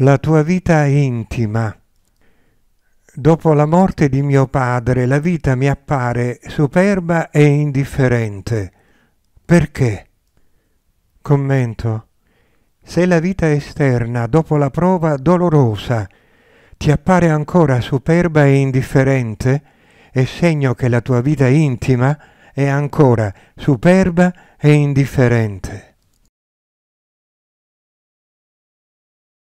la tua vita intima. Dopo la morte di mio padre la vita mi appare superba e indifferente. Perché? Commento. Se la vita esterna, dopo la prova dolorosa, ti appare ancora superba e indifferente, è segno che la tua vita intima è ancora superba e indifferente.